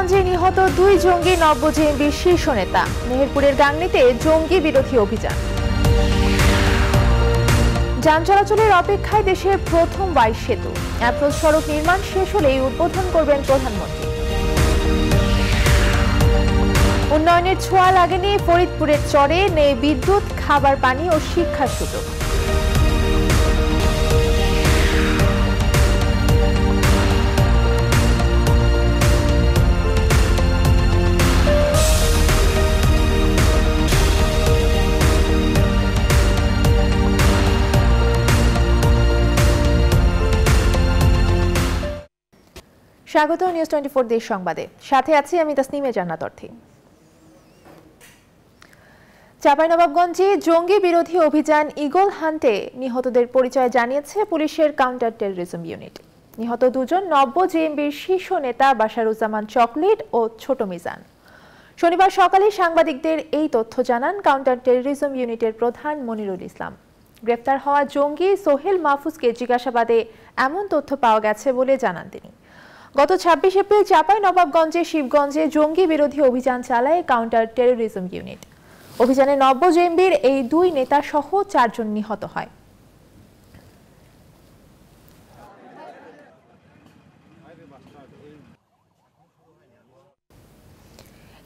কিশোরগঞ্জে নিহত দুই জঙ্গি নব্য জেএমবির শীর্ষ নেতা মেহেরপুরের গাংনিতে জঙ্গি বিরোধী অভিযান যান চলাচলের অপেক্ষায় দেশের প্রথম বাইশ সেতু অ্যাপ্রোচ সড়ক নির্মাণ শেষ হলেই উদ্বোধন করবেন প্রধানমন্ত্রী উন্নয়নের ছোঁয়া লাগেনি ফরিদপুরের চরে নেই বিদ্যুৎ খাবার পানি ও শিক্ষার সুযোগ স্বাগত নিউজ টোয়েন্টি ফোর দেশ সংবাদে সাথে আছি আমি তাসনিমে জান্নাত অর্থে চাঁপাইনবাবগঞ্জে জঙ্গি বিরোধী অভিযান ইগল হান্টে নিহতদের পরিচয় জানিয়েছে পুলিশের কাউন্টার টেররিজম ইউনিট নিহত দুজন নব্য জেএমবির শীর্ষ নেতা বাসারুজ্জামান চকলেট ও ছোট মিজান শনিবার সকালে সাংবাদিকদের এই তথ্য জানান কাউন্টার টেররিজম ইউনিটের প্রধান মনিরুল ইসলাম গ্রেপ্তার হওয়া জঙ্গি সোহেল মাহফুজকে জিজ্ঞাসাবাদে এমন তথ্য পাওয়া গেছে বলে জানান তিনি গত ছাব্বিশ এপ্রিল চাপাই নবাবগঞ্জে শিবগঞ্জে জঙ্গি বিরোধী অভিযান চালায় কাউন্টার টেরোরিজম ইউনিট অভিযানে নব্য জেএমবির এই দুই নেতা সহ চারজন নিহত হয়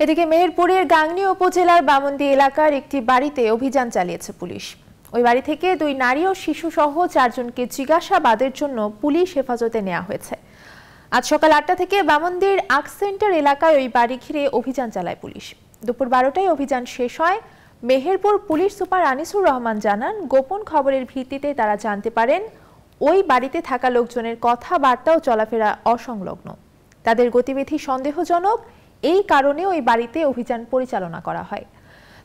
এদিকে মেহেরপুরের গাংনী উপজেলার বামন্দি এলাকার একটি বাড়িতে অভিযান চালিয়েছে পুলিশ ওই বাড়ি থেকে দুই নারী ও শিশু সহ চারজনকে জিজ্ঞাসাবাদের জন্য পুলিশ হেফাজতে নেওয়া হয়েছে আজ সকাল আটটা থেকে বামনদের আক সেন্টার এলাকায় ওই বাড়ি ঘিরে অভিযান চালায় পুলিশ দুপুর বারোটায় অভিযান শেষ হয় মেহেরপুর পুলিশ সুপার আনিসুর রহমান জানান গোপন খবরের ভিত্তিতে তারা জানতে পারেন ওই বাড়িতে থাকা লোকজনের কথাবার্তা ও চলাফেরা অসংলগ্ন তাদের গতিবিধি সন্দেহজনক এই কারণে ওই বাড়িতে অভিযান পরিচালনা করা হয়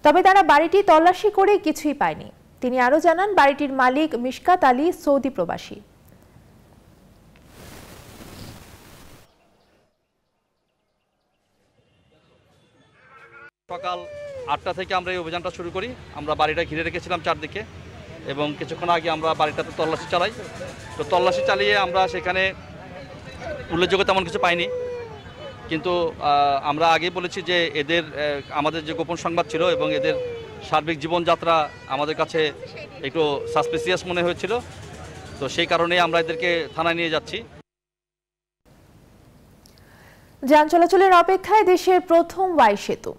তবে তারা বাড়িটি তল্লাশি করে কিছুই পায়নি তিনি আরও জানান বাড়িটির মালিক মিশকাত আলী সৌদি প্রবাসী সকাল আটটা থেকে আমরা এই অভিযানটা শুরু করি আমরা বাড়িটা ঘিরে রেখেছিলাম চারদিকে এবং কিছুক্ষণ আগে আমরা বাড়িটাতে তল্লাশি চালাই তো তল্লাশি চালিয়ে আমরা সেখানে উল্লেখযোগ্য তেমন কিছু পাইনি কিন্তু আমরা আগে বলেছি যে এদের আমাদের যে গোপন সংবাদ ছিল এবং এদের সার্বিক জীবনযাত্রা আমাদের কাছে একটু সাসপিসিয়াস মনে হয়েছিল তো সেই কারণেই আমরা এদেরকে থানায় নিয়ে যাচ্ছি যান চলাচলের অপেক্ষায় দেশের প্রথম ওয়াই সেতু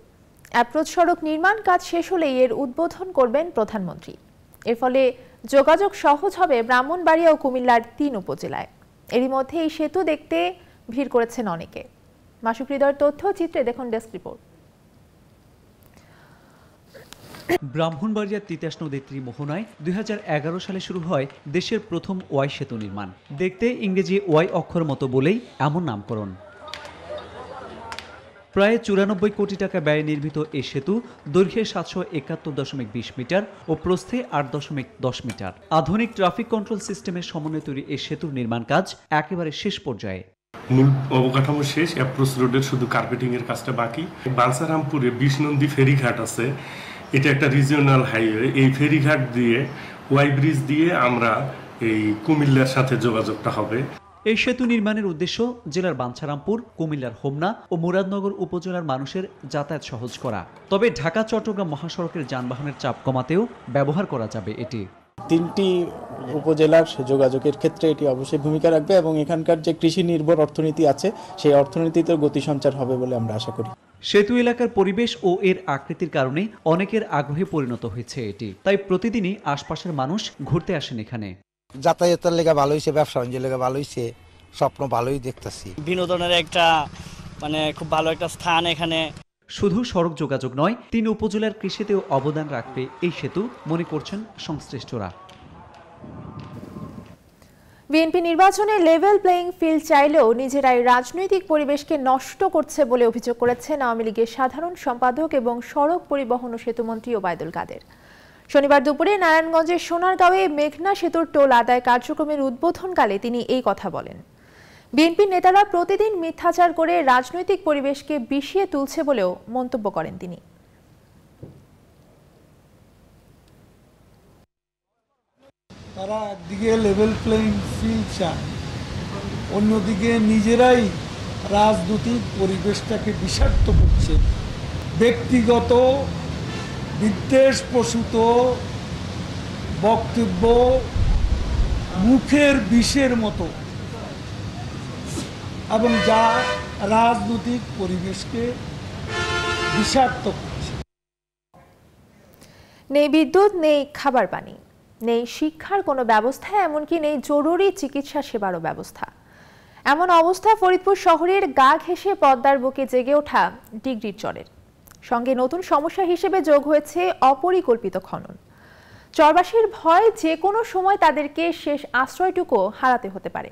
অ্যাপ্রোচ সড়ক নির্মাণ কাজ শেষ হলেই এর উদ্বোধন করবেন প্রধানমন্ত্রী এর ফলে যোগাযোগ সহজ হবে ব্রাহ্মণবাড়িয়া ও কুমিল্লার তিন উপজেলায় এরই মধ্যে এই সেতু দেখতে ভিড় করেছেন অনেকে মাসুক হৃদয়ের তথ্য চিত্রে দেখুন ডেস্ক রিপোর্ট ব্রাহ্মণবাড়িয়ার তিতাস নদীর ত্রিমোহনায় দুই সালে শুরু হয় দেশের প্রথম ওয়াই সেতু নির্মাণ দেখতে ইংরেজি ওয়াই অক্ষর মতো বলেই এমন নামকরণ প্রায় চুরানব্বই কোটি টাকা ব্যয়ে নির্মিত এ সেতু দৈর্ঘ্যে সাতশো একাত্তর দশমিক বিশ মিটার ও প্রস্থে আট দশমিক দশ মিটার আধুনিক ট্রাফিক কন্ট্রোল সিস্টেমের সমন্বয়ে তৈরি এ সেতুর নির্মাণ কাজ একেবারে শেষ পর্যায়ে মূল অবকাঠামো শেষ অ্যাপ্রোচ রোডের শুধু কার্পেটিং এর কাজটা বাকি বালসারামপুরে নন্দী ফেরিঘাট আছে এটা একটা রিজিওনাল হাইওয়ে এই ফেরিঘাট দিয়ে ওয়াই ব্রিজ দিয়ে আমরা এই কুমিল্লার সাথে যোগাযোগটা হবে এই সেতু নির্মাণের উদ্দেশ্য জেলার বাঞ্ছারামপুর কুমিল্লার হোমনা ও মুরাদনগর উপজেলার মানুষের যাতায়াত সহজ করা তবে ঢাকা চট্টগ্রাম মহাসড়কের যানবাহনের চাপ কমাতেও ব্যবহার করা যাবে এটি তিনটি উপজেলার যোগাযোগের ক্ষেত্রে এটি অবশ্যই ভূমিকা রাখবে এবং এখানকার যে কৃষি নির্ভর অর্থনীতি আছে সেই অর্থনীতিতে গতি সঞ্চার হবে বলে আমরা আশা করি সেতু এলাকার পরিবেশ ও এর আকৃতির কারণে অনেকের আগ্রহে পরিণত হয়েছে এটি তাই প্রতিদিনই আশপাশের মানুষ ঘুরতে আসেন এখানে যাতায়াতের লেগে ভালো হয়েছে ব্যবসা বাণিজ্যের লেগে ভালো হয়েছে স্বপ্ন ভালোই দেখতেছি বিনোদনের একটা মানে খুব ভালো একটা স্থান এখানে শুধু সড়ক যোগাযোগ নয় তিন উপজেলার কৃষিতেও অবদান রাখবে এই সেতু মনে করছেন সংশ্লিষ্টরা বিএনপি নির্বাচনে লেভেল প্লেয়িং ফিল্ড চাইলেও নিজেরাই রাজনৈতিক পরিবেশকে নষ্ট করছে বলে অভিযোগ করেছেন আওয়ামী লীগের সাধারণ সম্পাদক এবং সড়ক পরিবহন ও সেতুমন্ত্রী ওবায়দুল কাদের শনিবার দুপুরে নারায়ণগঞ্জের সোনারগাঁওয়ে মেঘনা সেতুর টোল আদায় কার্যক্রমের উদ্বোধনকালে তিনি এই কথা বলেন বিএনপি নেতারা প্রতিদিন মিথ্যাচার করে রাজনৈতিক পরিবেশকে বিষিয়ে তুলছে বলেও মন্তব্য করেন তিনি তারা একদিকে লেভেল প্লেইং ফিল চায় অন্যদিকে নিজেরাই রাজনৈতিক পরিবেশটাকে বিষাক্ত করছে ব্যক্তিগত প্রসূত বক্তব্য মুখের বিষের মতো এবং যা রাজনৈতিক পরিবেশকে বিষাক্ত করছে নেই বিদ্যুৎ নেই খাবার পানি নেই শিক্ষার কোনো ব্যবস্থা এমনকি নেই জরুরি চিকিৎসা সেবারও ব্যবস্থা এমন অবস্থা ফরিদপুর শহরের গা ঘেঁষে পদ্মার বুকে জেগে ওঠা ডিগ্রির চরের সঙ্গে নতুন সমস্যা হিসেবে যোগ হয়েছে অপরিকল্পিত খনন চরবাসীর ভয় যে কোনো সময় তাদেরকে শেষ আশ্রয়টুকু হারাতে হতে পারে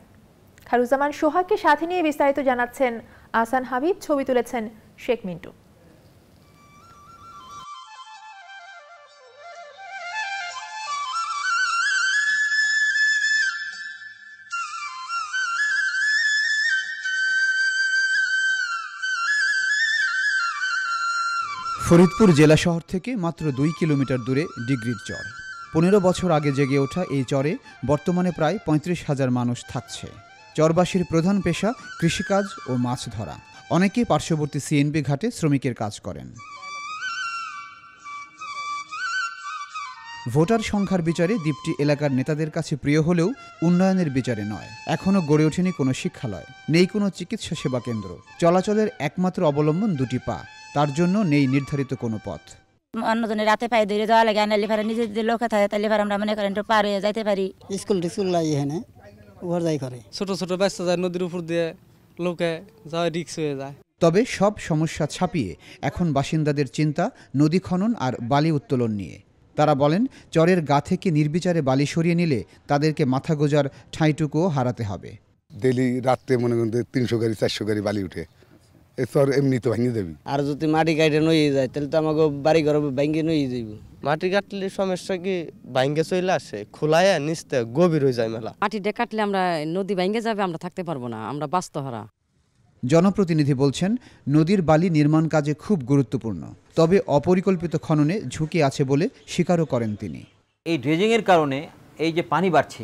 খারুজামান সোহাগকে সাথে নিয়ে বিস্তারিত জানাচ্ছেন আসান হাবিব ছবি তুলেছেন শেখ মিন্টু ফরিদপুর জেলা শহর থেকে মাত্র দুই কিলোমিটার দূরে ডিগ্রির চর পনেরো বছর আগে জেগে ওঠা এই চরে বর্তমানে প্রায় পঁয়ত্রিশ হাজার মানুষ থাকছে চরবাসীর প্রধান পেশা কৃষিকাজ ও মাছ ধরা অনেকে পার্শ্ববর্তী সিএনবি ঘাটে শ্রমিকের কাজ করেন ভোটার সংখ্যার বিচারে দ্বীপটি এলাকার নেতাদের কাছে প্রিয় হলেও উন্নয়নের বিচারে নয় এখনও গড়ে ওঠেনি কোনো শিক্ষালয় নেই কোনো চিকিৎসা সেবা কেন্দ্র চলাচলের একমাত্র অবলম্বন দুটি পা তার জন্য নেই নির্ধারিত কোনো পথ অন্যজনে রাতে পায়ে ধরে যাওয়া লাগে আনালে পারে নিজে যদি লোক থাকে তাহলে পারে আমরা মনে করেন একটু পার হয়ে যাইতে পারি স্কুল টিস্কুল লাই এখানে উভর যাই করে ছোট ছোট ব্যস্ত যায় নদীর উপর দিয়ে লোকে যাওয়া রিক্স হয়ে যায় তবে সব সমস্যা ছাপিয়ে এখন বাসিন্দাদের চিন্তা নদী খনন আর বালি উত্তোলন নিয়ে তারা বলেন চরের গা থেকে নির্বিচারে বালি সরিয়ে নিলে তাদেরকে মাথা গোজার ঠাঁইটুকুও হারাতে হবে ডেলি রাত্রে মনে করেন তিনশো গাড়ি চারশো গাড়ি বালি উঠে চর এমনি ভাঙে যাবি আর যদি মাটি কাটে নইয়ে যায় তাহলে তো আমাকে বাড়ি ঘর ভাঙ্গে নই যাইব মাটি কাটলে সমস্যা কি ভাঙ্গে চলে আসে খোলায় নিচতে গভীর হয়ে যায় মেলা মাটি কাটলে আমরা নদী ভাঙ্গে যাবে আমরা থাকতে পারবো না আমরা বাস্তহারা জনপ্রতিনিধি বলছেন নদীর বালি নির্মাণ কাজে খুব গুরুত্বপূর্ণ তবে অপরিকল্পিত খননে ঝুঁকি আছে বলে স্বীকারও করেন তিনি এই ড্রেজিংয়ের কারণে এই যে পানি বাড়ছে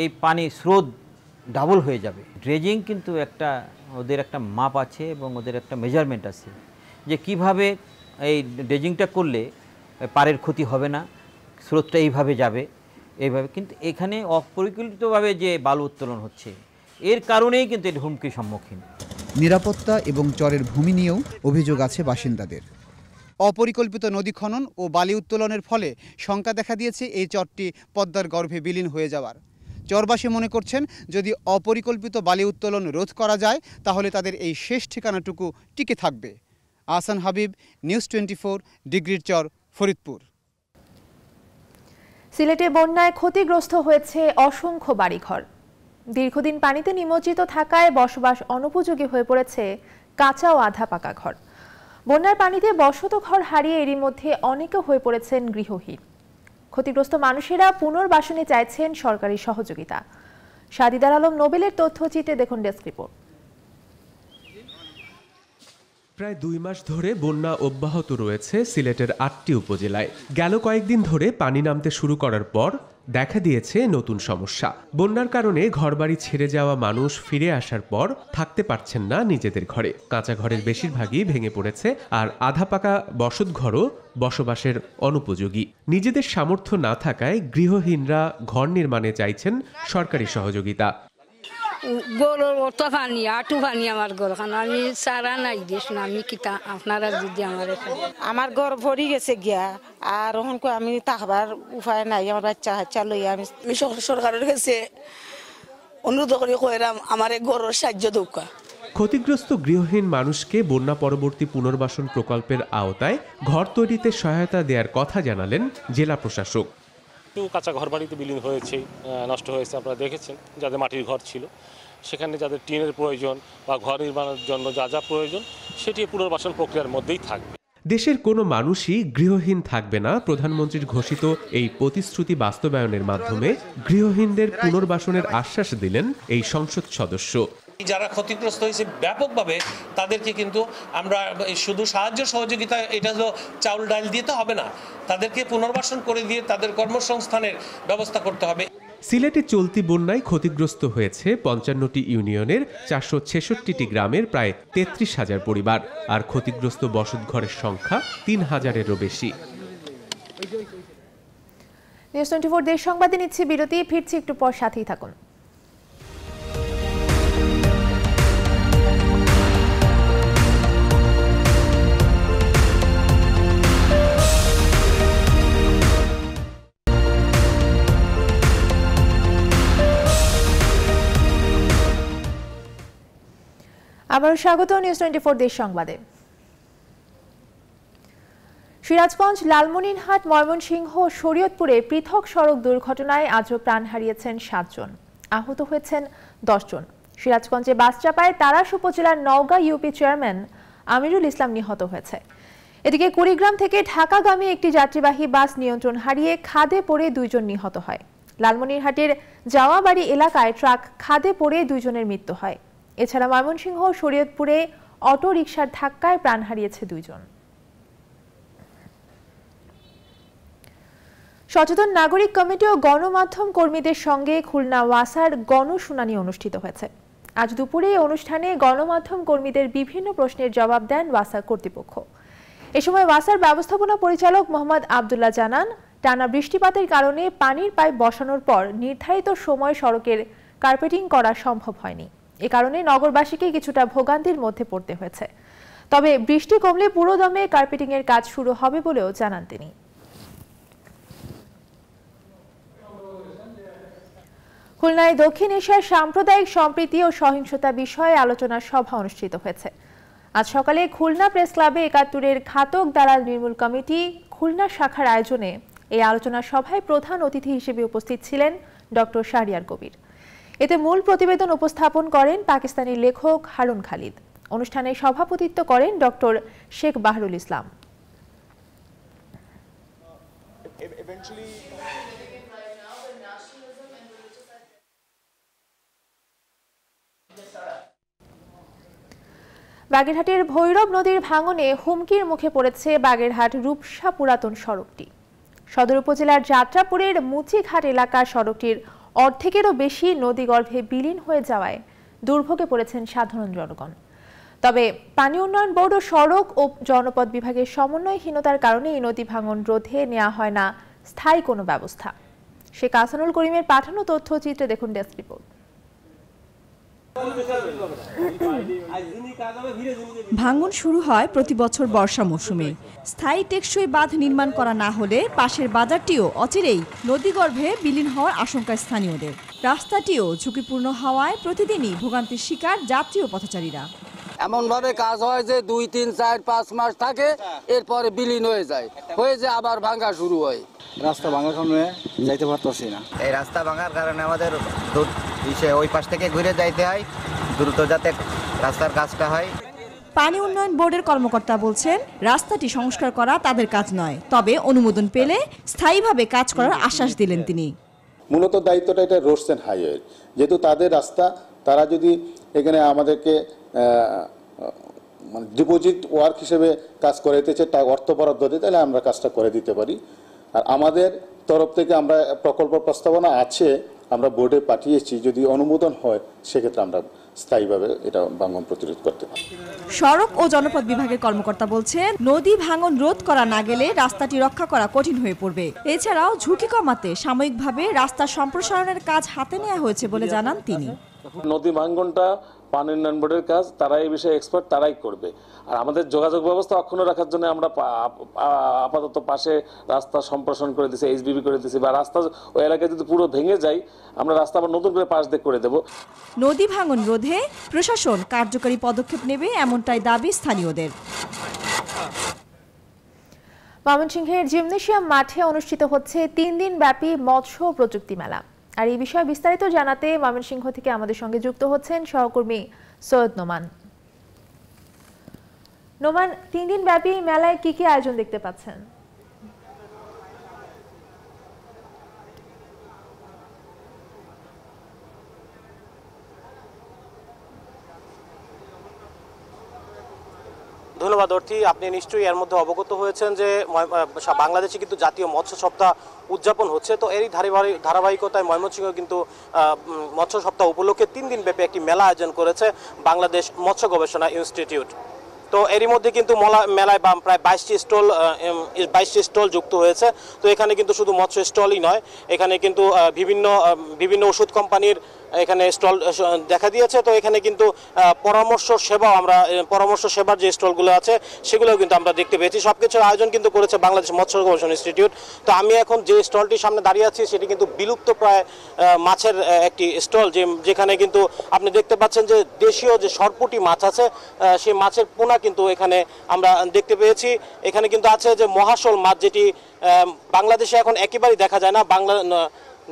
এই পানি স্রোত ডাবল হয়ে যাবে ড্রেজিং কিন্তু একটা ওদের একটা মাপ আছে এবং ওদের একটা মেজারমেন্ট আছে যে কিভাবে এই ড্রেজিংটা করলে পারের ক্ষতি হবে না স্রোতটা এইভাবে যাবে এইভাবে কিন্তু এখানে অপরিকল্পিতভাবে যে বালু উত্তোলন হচ্ছে এর কারণেই কিন্তু এটি হুমকির সম্মুখীন নিরাপত্তা এবং চরের ভূমি নিয়েও অভিযোগ আছে বাসিন্দাদের অপরিকল্পিত নদী খনন ও বালি উত্তোলনের ফলে শঙ্কা দেখা দিয়েছে এই চরটি পদ্মার গর্ভে বিলীন হয়ে যাওয়ার চরবাসী মনে করছেন যদি অপরিকল্পিত বালি উত্তোলন রোধ করা যায় তাহলে তাদের এই শেষ ঠিকানাটুকু টিকে থাকবে Ahsan Habib news twenty four ডিগ্রির চর ফরিদপুর সিলেটে বন্যায় ক্ষতিগ্রস্ত হয়েছে অসংখ্য বাড়িঘর দীর্ঘদিন পানিতে নিমজ্জিত থাকায় বসবাস অনুপযোগী হয়ে পড়েছে কাঁচা ও আধা পাকা ঘর বন্যার পানিতে বসত ঘর হারিয়ে এরই মধ্যে অনেকে হয়ে পড়েছেন গৃহহীন ক্ষতিগ্রস্ত মানুষেরা পুনর্বাসনে চাইছেন সরকারি সহযোগিতা সাদিদার আলম নোবেলের তথ্যচিত্রে দেখুন ডেস্ক রিপোর্ট প্রায় দুই মাস ধরে বন্যা অব্যাহত রয়েছে সিলেটের আটটি উপজেলায় গেল কয়েকদিন ধরে পানি নামতে শুরু করার পর দেখা দিয়েছে নতুন সমস্যা বন্যার কারণে ঘরবাড়ি ছেড়ে যাওয়া মানুষ ফিরে আসার পর থাকতে পারছেন না নিজেদের ঘরে কাঁচা ঘরের বেশিরভাগই ভেঙে পড়েছে আর আধা পাকা বসত ঘরও বসবাসের অনুপযোগী নিজেদের সামর্থ্য না থাকায় গৃহহীনরা ঘর নির্মাণে চাইছেন সরকারি সহযোগিতা গরুর অত পানি আটু পানি আমার গরু কারণ আমি সারা নাই দিস না আমি কিতা আপনারা যদি আমার আমার ঘর ভরি গেছে গিয়া আর ওখান করে আমি তাহবার উপায় নাই আমার বাচ্চা হাচ্চা লই আমি সরকারের কাছে অনুরোধ করি কইরাম আমার গরুর সাহায্য দৌকা ক্ষতিগ্রস্ত গৃহহীন মানুষকে বন্যা পরবর্তী পুনর্বাসন প্রকল্পের আওতায় ঘর তৈরিতে সহায়তা দেওয়ার কথা জানালেন জেলা প্রশাসক কাঁচা ঘরবাড়িতে বিলীন হয়েছে নষ্ট হয়েছে আপনারা দেখেছেন যাদের মাটির ঘর ছিল সেখানে যাদের টিনের প্রয়োজন বা ঘর নির্মাণের জন্য যা যা প্রয়োজন সেটি পুনর্বাসন প্রক্রিয়ার মধ্যেই থাকবে দেশের কোনো মানুষই গৃহহীন থাকবে না প্রধানমন্ত্রীর ঘোষিত এই প্রতিশ্রুতি বাস্তবায়নের মাধ্যমে গৃহহীনদের পুনর্বাসনের আশ্বাস দিলেন এই সংসদ সদস্য যারা ক্ষতিগ্রস্ত হয়েছে ব্যাপকভাবে তাদেরকে কিন্তু আমরা শুধু সাহায্য সহযোগিতা এটা তো চাউল ডাল দিতে হবে না তাদেরকে পুনর্বাসন করে দিয়ে তাদের কর্মসংস্থানের ব্যবস্থা করতে হবে সিলেটে চলতি বন্যায় ক্ষতিগ্রস্ত হয়েছে পঞ্চান্নটি ইউনিয়নের চারশো ছেষট্টিটি গ্রামের প্রায় তেত্রিশ হাজার পরিবার আর ক্ষতিগ্রস্ত বসতঘরের সংখ্যা তিন হাজারেরও বেশি নিউজ টোয়েন্টি ফোর দেশ সংবাদে নিচ্ছে বিরতি ফিরছি একটু পর সাথেই থাকুন আবার স্বাগত নিউজ টোয়েন্টি ফোর দেশ সংবাদে সিরাজগঞ্জ লালমনিরহাট ময়মনসিংহ শরীয়তপুরে পৃথক সড়ক দুর্ঘটনায় আজও প্রাণ হারিয়েছেন সাতজন আহত হয়েছেন দশজন সিরাজগঞ্জে বাস চাপায় তারাস উপজেলার নওগাঁ ইউপি চেয়ারম্যান আমিরুল ইসলাম নিহত হয়েছে এদিকে কুড়িগ্রাম থেকে ঢাকাগামী একটি যাত্রীবাহী বাস নিয়ন্ত্রণ হারিয়ে খাদে পড়ে দুইজন নিহত হয় লালমনিরহাটের জাওয়াবাড়ি এলাকায় ট্রাক খাদে পড়ে দুইজনের মৃত্যু হয় এছাড়া ময়মনসিংহ শরীয়তপুরে অটো রিকশার ধাক্কায় প্রাণ হারিয়েছে দুইজন সচেতন নাগরিক কমিটি ও গণমাধ্যম কর্মীদের সঙ্গে খুলনা ওয়াসার গণশুনানি অনুষ্ঠিত হয়েছে আজ দুপুরে অনুষ্ঠানে গণমাধ্যম কর্মীদের বিভিন্ন প্রশ্নের জবাব দেন ওয়াসা কর্তৃপক্ষ এ সময় ওয়াসার ব্যবস্থাপনা পরিচালক মোহাম্মদ আবদুল্লাহ জানান টানা বৃষ্টিপাতের কারণে পানির পাইপ বসানোর পর নির্ধারিত সময় সড়কের কার্পেটিং করা সম্ভব হয়নি এ কারণে নগরবাসীকে কিছুটা ভোগান্তির মধ্যে পড়তে হয়েছে তবে বৃষ্টি কমলে পুরো দমে কার্পেটিং এর কাজ শুরু হবে বলেও জানান তিনি খুলনায় দক্ষিণ এশিয়ার সাম্প্রদায়িক সম্প্রীতি ও সহিংসতা বিষয়ে আলোচনা সভা অনুষ্ঠিত হয়েছে আজ সকালে খুলনা প্রেস ক্লাবে একাত্তরের ঘাতক দালাল নির্মূল কমিটি খুলনা শাখার আয়োজনে এই আলোচনা সভায় প্রধান অতিথি হিসেবে উপস্থিত ছিলেন ডক্টর শাহরিয়ার কবির এতে মূল প্রতিবেদন উপস্থাপন করেন পাকিস্তানি লেখক হারুন খালিদ অনুষ্ঠানে সভাপতিত্ব করেন ডক্টর শেখ বাহরুল ইসলাম বাগেরহাটের ভৈরব নদীর ভাঙনে হুমকির মুখে পড়েছে বাগেরহাট রূপসা পুরাতন সড়কটি সদর উপজেলার যাত্রাপুরের মুচিঘাট এলাকার সড়কটির অর্ধেকেরও বেশি নদীগর্ভে বিলীন হয়ে যাওয়ায় দুর্ভোগে পড়েছেন সাধারণ জনগণ তবে পানি উন্নয়ন বোর্ড ও সড়ক ও জনপদ বিভাগের সমন্বয়হীনতার কারণে এই নদী ভাঙন রোধে নেওয়া হয় না স্থায়ী কোনো ব্যবস্থা শেখ আসানুল করিমের পাঠানো তথ্যচিত্রে দেখুন ডেস্ক রিপোর্ট ভাঙন শুরু হয় প্রতি বছর বর্ষা মৌসুমে স্থায়ী টেকসই বাঁধ নির্মাণ করা না হলে পাশের বাজারটিও অচিরেই নদীগর্ভে বিলীন হওয়ার আশঙ্কা স্থানীয়দের রাস্তাটিও ঝুঁকিপূর্ণ হওয়ায় প্রতিদিনই ভোগান্তির শিকার যাত্রী ও পথচারীরা এমনভাবে কাজ হয় যে দুই তিন চার পাঁচ মাস থাকে আচ্ছা। এরপরে বিলীন হয়ে যায় হয়ে যে আবার ভাঙা শুরু হয় রাস্তা ভাঙার কারণে যাইতে পারতেছি না এই রাস্তা ভাঙার কারণে আমাদের ওই পাশ থেকে ঘুরে যাইতে হয় দ্রুত যাতে রাস্তার কাজটা হয় পানি উন্নয়ন বোর্ডের কর্মকর্তা বলছেন রাস্তাটি সংস্কার করা তাদের কাজ নয় তবে অনুমোদন পেলে স্থায়ীভাবে কাজ করার আশ্বাস দিলেন তিনি মূলত দায়িত্বটা এটা রোডস অ্যান্ড হাইওয়ে যেহেতু তাদের রাস্তা তারা যদি এখানে আমাদেরকে ডিপোজিট ওয়ার্ক মানে হিসেবে কাজ করে দিতেছে তাই অর্থ বরাদ্দ দিয়ে তাহলে আমরা কাজটা করে দিতে পারি আর আমাদের তরফ থেকে আমরা প্রকল্প প্রস্তাবনা আছে আমরা বোর্ডে পাঠিয়েছি যদি অনুমোদন হয় সেক্ষেত্রে আমরা স্থায়ীভাবে এটা ভাঙন প্রতিরোধ করতে পারি সড়ক ও জনপদ বিভাগের কর্মকর্তা বলছে নদী ভাঙন রোধ করা না গেলে রাস্তাটি রক্ষা করা কঠিন হয়ে পড়বে এছাড়াও ঝুঁকি কমাতে সাময়িকভাবে রাস্তা সম্প্রসারণের কাজ হাতে নেওয়া হয়েছে বলে জানান তিনি নদী ভাঙ্গনটা পানি উন্নয়ন বোর্ডের কাজ তারা এই বিষয়ে এক্সপার্ট তারাই করবে আর আমাদের যোগাযোগ ব্যবস্থা অক্ষুণ্ণ রাখার জন্য আমরা আপাতত পাশে রাস্তা সম্প্রসারণ করে দিছি এইচবিবি করে দিছি বা রাস্তা ওই এলাকায় যদি পুরো ভেঙে যায় আমরা রাস্তা আবার নতুন করে পাশ দিয়ে করে দেব নদী ভাঙন রোধে প্রশাসন কার্যকরী পদক্ষেপ নেবে এমনটাই দাবি স্থানীয়দের ময়মনসিংহের জিমনেশিয়াম মাঠে অনুষ্ঠিত হচ্ছে তিন দিন ব্যাপী মৎস্য প্রযুক্তি মেলা আর এই বিষয়ে বিস্তারিত জানাতে ময়মনসিংহ থেকে আমাদের সঙ্গে যুক্ত হচ্ছেন সহকর্মী সৈয়দ নোমান নোমান তিন দিন ব্যাপী মেলায় কি কি আয়োজন দেখতে পাচ্ছেন ধন্যবাদ অর্থী আপনি নিশ্চয়ই এর মধ্যে অবগত হয়েছেন যে বাংলাদেশে কিন্তু জাতীয় মৎস্য সপ্তাহ উদযাপন হচ্ছে তো এরই ধারাবাহিকতায় ময়মনসিংহ কিন্তু মৎস্য সপ্তাহ উপলক্ষে তিন দিন ব্যাপী একটি মেলা আয়োজন করেছে বাংলাদেশ মৎস্য গবেষণা ইনস্টিটিউট তো এরই মধ্যে কিন্তু মেলায় প্রায় বাইশটি স্টল বাইশটি স্টল যুক্ত হয়েছে তো এখানে কিন্তু শুধু মৎস্য স্টলই নয় এখানে কিন্তু বিভিন্ন বিভিন্ন ওষুধ কোম্পানির এখানে স্টল দেখা দিয়েছে তো এখানে কিন্তু পরামর্শ সেবা আমরা পরামর্শ সেবার যে স্টলগুলো আছে সেগুলোও কিন্তু আমরা দেখতে পেয়েছি সব কিছুর আয়োজন কিন্তু করেছে বাংলাদেশ মৎস্য গবেষণা ইনস্টিটিউট তো আমি এখন যে স্টলটির সামনে দাঁড়িয়ে আছি সেটি কিন্তু বিলুপ্ত প্রায় মাছের একটি স্টল যে যেখানে কিন্তু আপনি দেখতে পাচ্ছেন যে দেশীয় যে সরপুটি মাছ আছে সেই মাছের পোনা কিন্তু এখানে আমরা দেখতে পেয়েছি এখানে কিন্তু আছে যে মহাশোল মাছ যেটি বাংলাদেশে এখন একেবারেই দেখা যায় না বাংলা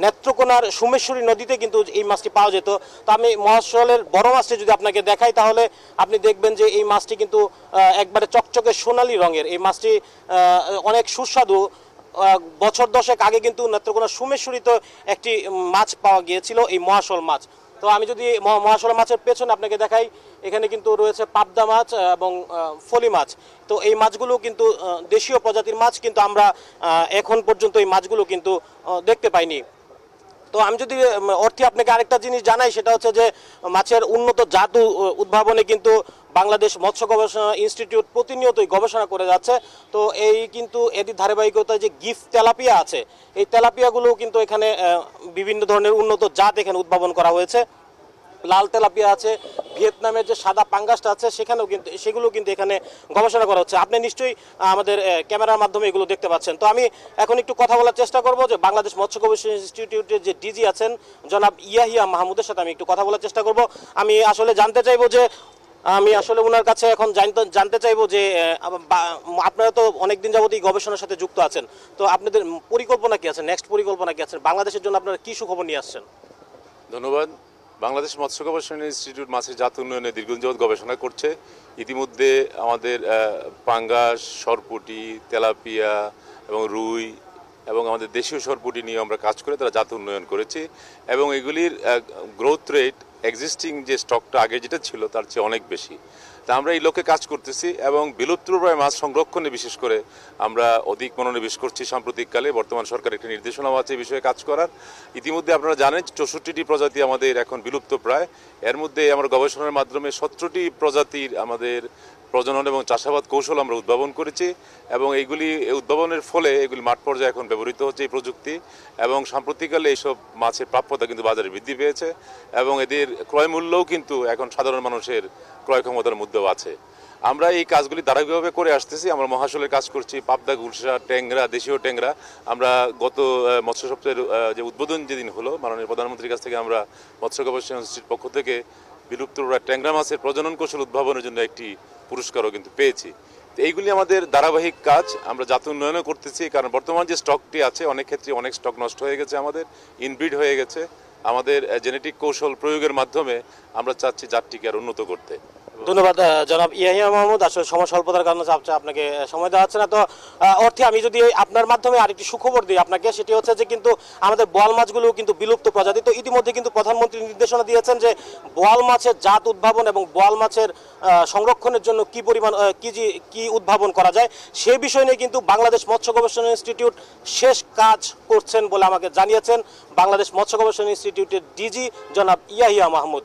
নেত্রকোনার সোমেশ্বরী নদীতে কিন্তু এই মাছটি পাওয়া যেত তো আমি মহাশলের বড় মাছটি যদি আপনাকে দেখাই তাহলে আপনি দেখবেন যে এই মাছটি কিন্তু একবারে চকচকে সোনালি রঙের এই মাছটি অনেক সুস্বাদু বছর দশেক আগে কিন্তু নেত্রকোনার সোমেশ্বরীতে একটি মাছ পাওয়া গিয়েছিল এই মহাশল মাছ তো আমি যদি মহাশল মাছের পেছনে আপনাকে দেখাই এখানে কিন্তু রয়েছে পাবদা মাছ এবং ফলি মাছ তো এই মাছগুলো কিন্তু দেশীয় প্রজাতির মাছ কিন্তু আমরা এখন পর্যন্ত এই মাছগুলো কিন্তু দেখতে পাইনি তো আমি যদি অর্থে আপনাকে আরেকটা জিনিস জানাই সেটা হচ্ছে যে মাছের উন্নত জাত উদ্ভাবনে কিন্তু বাংলাদেশ মৎস্য গবেষণা ইনস্টিটিউট প্রতিনিয়তই গবেষণা করে যাচ্ছে তো এই কিন্তু এটির ধারাবাহিকতায় যে গিফট তেলাপিয়া আছে এই তেলাপিয়াগুলোও কিন্তু এখানে বিভিন্ন ধরনের উন্নত জাত এখানে উদ্ভাবন করা হয়েছে লাল তেলাপিয়া আছে ভিয়েতনামের যে সাদা পাঙ্গাসটা আছে সেখানেও কিন্তু সেগুলো কিন্তু এখানে গবেষণা করা হচ্ছে আপনি নিশ্চয়ই আমাদের ক্যামেরার মাধ্যমে এগুলো দেখতে পাচ্ছেন তো আমি এখন একটু কথা বলার চেষ্টা করব যে বাংলাদেশ মৎস্য গবেষণা ইনস্টিটিউটের যে ডিজি আছেন জনাব ইয়াহিয়া মাহমুদের সাথে আমি একটু কথা বলার চেষ্টা করব আমি আসলে জানতে চাইবো যে আমি আসলে ওনার কাছে এখন জানতে চাইবো যে আপনারা তো অনেকদিন যাবত এই গবেষণার সাথে যুক্ত আছেন তো আপনাদের পরিকল্পনা কি আছে নেক্সট পরিকল্পনা কি আছে বাংলাদেশের জন্য আপনারা কি সুখবর নিয়ে আসছেন ধন্যবাদ বাংলাদেশ মৎস্য গবেষণা ইনস্টিটিউট মাছের জাত উন্নয়নে দীর্ঘদিন যাবৎ গবেষণা করছে ইতিমধ্যে আমাদের পাঙ্গাস সরপুটি তেলাপিয়া এবং রুই এবং আমাদের দেশীয় সরপুটি নিয়ে আমরা কাজ করে তারা জাত উন্নয়ন করেছি এবং এগুলির গ্রোথ রেট এক্সিস্টিং যে স্টকটা আগে যেটা ছিল তার চেয়ে অনেক বেশি তা আমরা এই লক্ষ্যে কাজ করতেছি এবং বিলুপ্তপ্রায় মাছ সংরক্ষণে বিশেষ করে আমরা অধিক মনোনিবেশ করছি সাম্প্রতিককালে বর্তমান সরকার একটি নির্দেশনাও আছে এই বিষয়ে কাজ করার ইতিমধ্যে আপনারা জানেন চৌষট্টিটি প্রজাতি আমাদের এখন বিলুপ্ত প্রায় এর মধ্যে আমরা গবেষণার মাধ্যমে সতেরোটি প্রজাতির আমাদের প্রজনন এবং চাষাবাদ কৌশল আমরা উদ্ভাবন করেছি এবং এইগুলি উদ্ভাবনের ফলে এগুলি মাঠ পর্যায়ে এখন ব্যবহৃত হচ্ছে এই প্রযুক্তি এবং সাম্প্রতিককালে এইসব মাছের প্রাপ্যতা কিন্তু বাজারে বৃদ্ধি পেয়েছে এবং এদের ক্রয় মূল্যও কিন্তু এখন সাধারণ মানুষের ক্রয় ক্ষমতার মধ্যেও আছে আমরা এই কাজগুলি ধারাবাহিকভাবে করে আসতেছি আমরা মহাশলের কাজ করছি পাবদা গুলশা ট্যাংরা দেশীয় ট্যাংরা আমরা গত মৎস্য সপ্তাহের যে উদ্বোধন যেদিন হলো মাননীয় প্রধানমন্ত্রীর কাছ থেকে আমরা মৎস্য গবেষণা ইনস্টিটিউট পক্ষ থেকে বিলুপ্ত ট্যাংরা মাছের প্রজনন কৌশল উদ্ভাবনের জন্য একটি পুরস্কারও কিন্তু পেয়েছি তো এইগুলি আমাদের ধারাবাহিক কাজ আমরা জাতীয় উন্নয়নও করতেছি কারণ বর্তমান যে স্টকটি আছে অনেক ক্ষেত্রে অনেক স্টক নষ্ট হয়ে গেছে আমাদের ইনব্রিড হয়ে গেছে আমাদের জেনেটিক কৌশল প্রয়োগের মাধ্যমে আমরা চাচ্ছি জাতটিকে আর উন্নত করতে ধন্যবাদ জনাব ইয়াহিয়া মাহমুদ আসলে সময় স্বল্পতার কারণে আপনাকে সময় দেওয়া হচ্ছে না তো অর্থে আমি যদি আপনার মাধ্যমে আরেকটি সুখবর দিই আপনাকে সেটি হচ্ছে যে কিন্তু আমাদের বোয়াল মাছগুলো কিন্তু বিলুপ্ত প্রজাতি তো ইতিমধ্যে কিন্তু প্রধানমন্ত্রী নির্দেশনা দিয়েছেন যে বোয়াল মাছের জাত উদ্ভাবন এবং বোয়াল মাছের সংরক্ষণের জন্য কি পরিমাণ কি কি উদ্ভাবন করা যায় সে বিষয় নিয়ে কিন্তু বাংলাদেশ মৎস্য গবেষণা ইনস্টিটিউট শেষ কাজ করছেন বলে আমাকে জানিয়েছেন বাংলাদেশ মৎস্য গবেষণা ইনস্টিটিউটের ডিজি জনাব ইয়াহিয়া মাহমুদ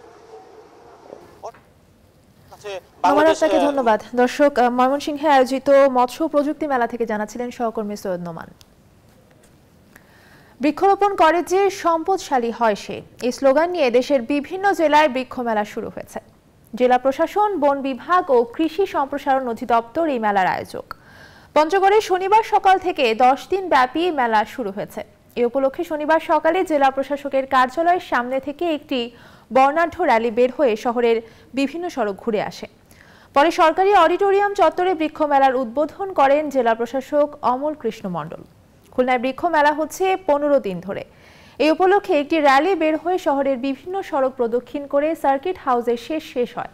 ধন্যবাদ দর্শক ময়মনসিংহে আয়োজিত মৎস্য প্রযুক্তি মেলা থেকে জানাচ্ছিলেন সহকর্মী সৈয়দ নোমান বৃক্ষরোপণ করে যে সম্পদশালী হয় সে এই স্লোগান নিয়ে দেশের বিভিন্ন জেলায় বৃক্ষ মেলা শুরু হয়েছে জেলা প্রশাসন বন বিভাগ ও কৃষি সম্প্রসারণ অধিদপ্তর এই মেলার আয়োজক পঞ্চগড়ে শনিবার সকাল থেকে দশ দিন ব্যাপী মেলা শুরু হয়েছে এ উপলক্ষে শনিবার সকালে জেলা প্রশাসকের কার্যালয়ের সামনে থেকে একটি বর্ণাঢ্য র্যালি বের হয়ে শহরের বিভিন্ন সড়ক ঘুরে আসে পরে সরকারি অডিটোরিয়াম চত্বরে বৃক্ষ মেলার উদ্বোধন করেন জেলা প্রশাসক অমল কৃষ্ণ মণ্ডল খুলনায় বৃক্ষ মেলা হচ্ছে পনেরো দিন ধরে এই উপলক্ষে একটি র্যালি বের হয়ে শহরের বিভিন্ন সড়ক প্রদক্ষিণ করে সার্কিট হাউসে শেষ শেষ হয়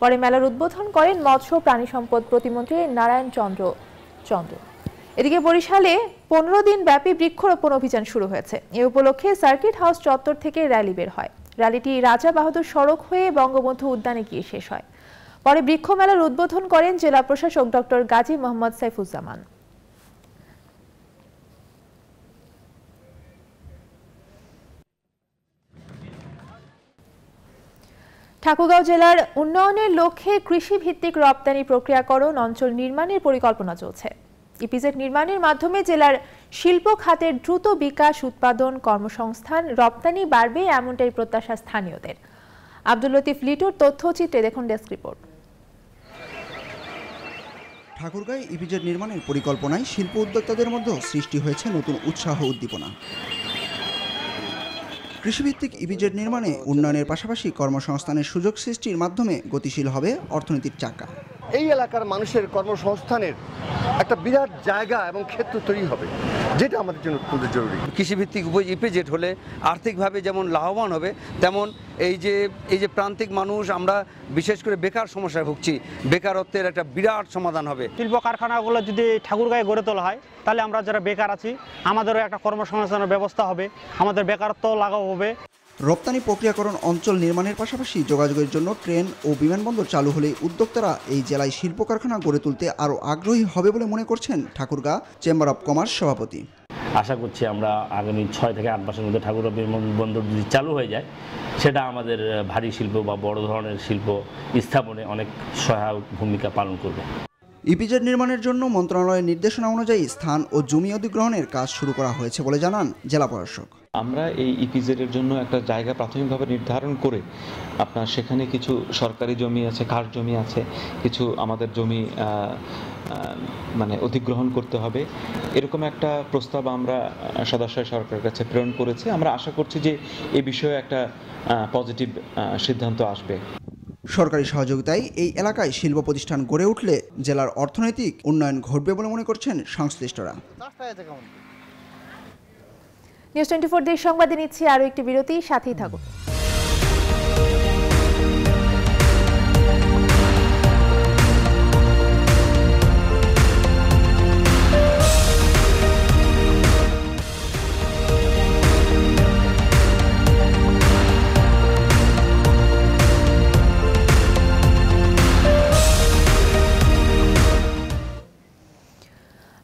পরে মেলার উদ্বোধন করেন মৎস্য প্রাণী সম্পদ প্রতিমন্ত্রী নারায়ণ চন্দ্র চন্দ্র এদিকে বরিশালে পনেরো দিন ব্যাপী বৃক্ষরোপণ অভিযান শুরু হয়েছে এ উপলক্ষে সার্কিট হাউস চত্বর থেকে র্যালি বের হয় র্যালিটি রাজা বাহাদুর সড়ক হয়ে বঙ্গবন্ধু উদ্যানে গিয়ে শেষ হয় পরে বৃক্ষমেলার উদ্বোধন করেন জেলা প্রশাসক ডক্টর গাজী মোহাম্মদ সাইফুজ্জামান ঠাকুরগাঁও জেলার উন্নয়নের লক্ষ্যে কৃষিভিত্তিক রপ্তানি প্রক্রিয়াকরণ অঞ্চল নির্মাণের পরিকল্পনা চলছে ইপিজেড নির্মাণের মাধ্যমে জেলার শিল্প খাতের দ্রুত বিকাশ উৎপাদন কর্মসংস্থান রপ্তানি বাড়বে এমনটাই প্রত্যাশা স্থানীয়দের আব্দুল লতিফ লিটুর তথ্যচিত্রে দেখুন ডেস্ক রিপোর্ট ঠাকুরগাঁয় ইপিজেড নির্মাণের পরিকল্পনায় শিল্প উদ্যোক্তাদের মধ্যে সৃষ্টি হয়েছে নতুন উৎসাহ উদ্দীপনা কৃষিভিত্তিক ইপিজেড নির্মাণে উন্নয়নের পাশাপাশি কর্মসংস্থানের সুযোগ সৃষ্টির মাধ্যমে গতিশীল হবে অর্থনীতির চাকা এই এলাকার মানুষের কর্মসংস্থানের একটা বিরাট জায়গা এবং ক্ষেত্র তৈরি হবে যেটা আমাদের জন্য অত্যন্ত জরুরি কৃষিভিত্তিক ইপিজেট হলে আর্থিকভাবে যেমন লাভবান হবে তেমন এই যে এই যে প্রান্তিক মানুষ আমরা বিশেষ করে বেকার সমস্যায় ভুগছি বেকারত্বের একটা বিরাট সমাধান হবে শিল্প কারখানাগুলো যদি ঠাকুরগাঁয়ে গড়ে তোলা হয় তাহলে আমরা যারা বেকার আছি আমাদেরও একটা কর্মসংস্থানের ব্যবস্থা হবে আমাদের বেকারত্ব লাঘব হবে রপ্তানি প্রক্রিয়াকরণ অঞ্চল নির্মাণের পাশাপাশি যোগাযোগের জন্য ট্রেন ও বিমানবন্দর চালু হলে উদ্যোক্তারা এই জেলায় শিল্প কারখানা গড়ে তুলতে আরও আগ্রহী হবে বলে মনে করছেন ঠাকুরগাঁ চেম্বার অব কমার্স সভাপতি আশা করছি আমরা আগামী ছয় থেকে আট মাসের মধ্যে ঠাকুর বিমানবন্দর যদি চালু হয়ে যায় সেটা আমাদের ভারী শিল্প বা বড় ধরনের শিল্প স্থাপনে অনেক সহায়ক ভূমিকা পালন করবে ইপিজেড নির্মাণের জন্য মন্ত্রণালয়ের নির্দেশনা অনুযায়ী স্থান ও জমি অধিগ্রহণের কাজ শুরু করা হয়েছে বলে জানান জেলা প্রশাসক আমরা এই ইপিজেডের জন্য একটা জায়গা প্রাথমিকভাবে নির্ধারণ করে আপনার সেখানে কিছু সরকারি জমি আছে কার জমি আছে কিছু আমাদের জমি মানে অধিগ্রহণ করতে হবে এরকম একটা প্রস্তাব আমরা সদস্য সরকারের কাছে প্রেরণ করেছি আমরা আশা করছি যে এ বিষয়ে একটা পজিটিভ সিদ্ধান্ত আসবে সরকারি সহযোগিতায় এই এলাকায় শিল্প প্রতিষ্ঠান গড়ে উঠলে জেলার অর্থনৈতিক উন্নয়ন ঘটবে বলে মনে করছেন সংশ্লিষ্টরা নিউজ টোয়েন্টি ফোর দিয়ে সংবাদে নিচ্ছি আরও একটি বিরতি সাথেই থাকুন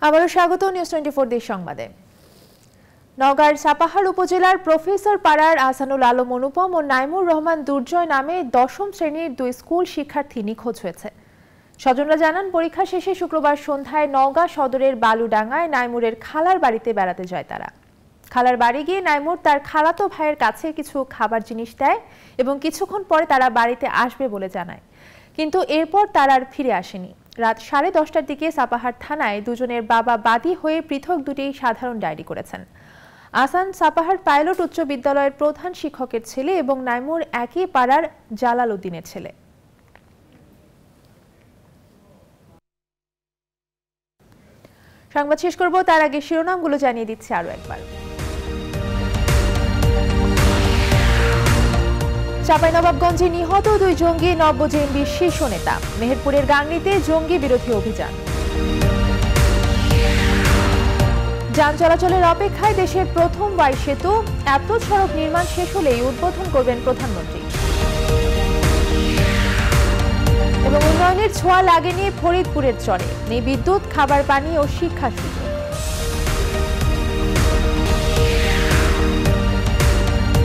আবারও স্বাগত নিউজ টোয়েন্টি ফোর সংবাদে নওগাঁর সাপাহার উপজেলার প্রফেসর পাড়ার আসানুল আলম অনুপম ও নাইমুর রহমান দুর্জয় নামে দশম শ্রেণীর দুই স্কুল শিক্ষার্থী নিখোঁজ হয়েছে স্বজনরা জানান পরীক্ষা শেষে শুক্রবার সন্ধ্যায় নওগাঁ সদরের বালুডাঙ্গায় নাইমুরের খালার বাড়িতে বেড়াতে যায় তারা খালার বাড়ি গিয়ে নাইমুর তার খালাতো ভাইয়ের কাছে কিছু খাবার জিনিস দেয় এবং কিছুক্ষণ পরে তারা বাড়িতে আসবে বলে জানায় কিন্তু এরপর তার আর ফিরে আসেনি রাত সাড়ে দশটার দিকে সাপাহার থানায় দুজনের বাবা বাদী হয়ে পৃথক দুটি সাধারণ ডায়েরি করেছেন আসান সাপাহার পাইলট উচ্চ বিদ্যালয়ের প্রধান শিক্ষকের ছেলে এবং নাইমুর একই পাড়ার জালাল উদ্দিনের ছেলে সংবাদ শেষ করব তার আগে শিরোনামগুলো জানিয়ে দিচ্ছে আরও একবার চাপাইনবাবগঞ্জে নিহত দুই জঙ্গি নব্য জেএমবির শীর্ষ নেতা মেহেরপুরের গাংনিতে জঙ্গি বিরোধী অভিযান যান চলাচলের অপেক্ষায় দেশের প্রথম বাই সেতু এত সড়ক নির্মাণ শেষ হলেই উদ্বোধন করবেন প্রধানমন্ত্রী এবং উন্নয়নের ছোঁয়া লাগেনি ফরিদপুরের চরে নেই বিদ্যুৎ খাবার পানি ও শিক্ষা সুযোগ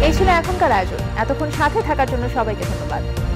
এই ছিল এখনকার আয়োজন এতক্ষণ সাথে থাকার জন্য সবাইকে ধন্যবাদ